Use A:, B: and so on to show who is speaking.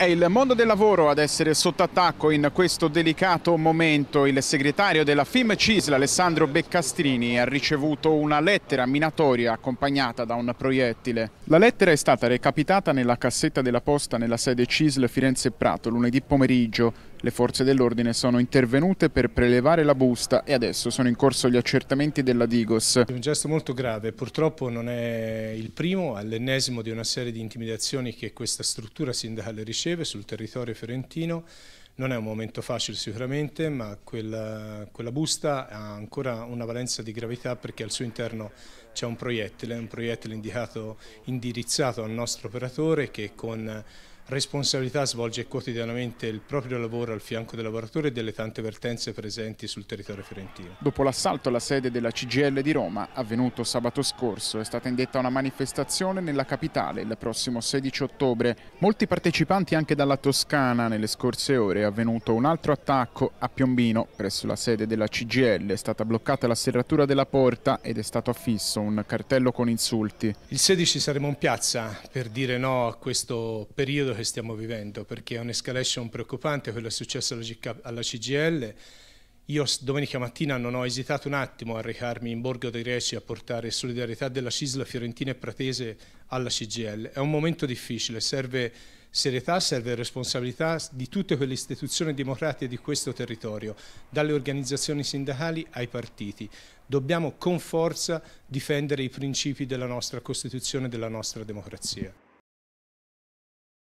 A: È il mondo del lavoro ad essere sotto attacco in questo delicato momento. Il segretario della FIM CISL, Alessandro Beccastrini, ha ricevuto una lettera minatoria accompagnata da un proiettile. La lettera è stata recapitata nella cassetta della posta nella sede Cisl Firenze Prato lunedì pomeriggio. Le forze dell'ordine sono intervenute per prelevare la busta e adesso sono in corso gli accertamenti della Digos. Un
B: gesto molto grave, purtroppo non è il primo, è l'ennesimo di una serie di intimidazioni che questa struttura sindacale riceve sul territorio fiorentino. Non è un momento facile sicuramente, ma quella, quella busta ha ancora una valenza di gravità perché al suo interno c'è un proiettile, un proiettile indicato, indirizzato al nostro operatore che con responsabilità svolge quotidianamente il proprio lavoro al fianco dei lavoratori e delle tante vertenze presenti sul territorio fiorentino.
A: Dopo l'assalto alla sede della CGL di Roma, avvenuto sabato scorso, è stata indetta una manifestazione nella capitale il prossimo 16 ottobre. Molti partecipanti anche dalla Toscana. Nelle scorse ore è avvenuto un altro attacco a Piombino presso la sede della CGL. È stata bloccata la serratura della porta ed è stato affisso un cartello con insulti.
B: Il 16 saremo in piazza per dire no a questo periodo che stiamo vivendo, perché è un'escalation preoccupante, quello è successo alla, CGL. Io domenica mattina non ho esitato un attimo a recarmi in Borgo dei Reci a portare solidarietà della Cisla Fiorentina e Pratese alla CGL. È un momento difficile, serve serietà, serve responsabilità di tutte quelle istituzioni democratiche di questo territorio, dalle organizzazioni sindacali ai partiti. Dobbiamo con forza difendere i principi della nostra Costituzione e della nostra democrazia.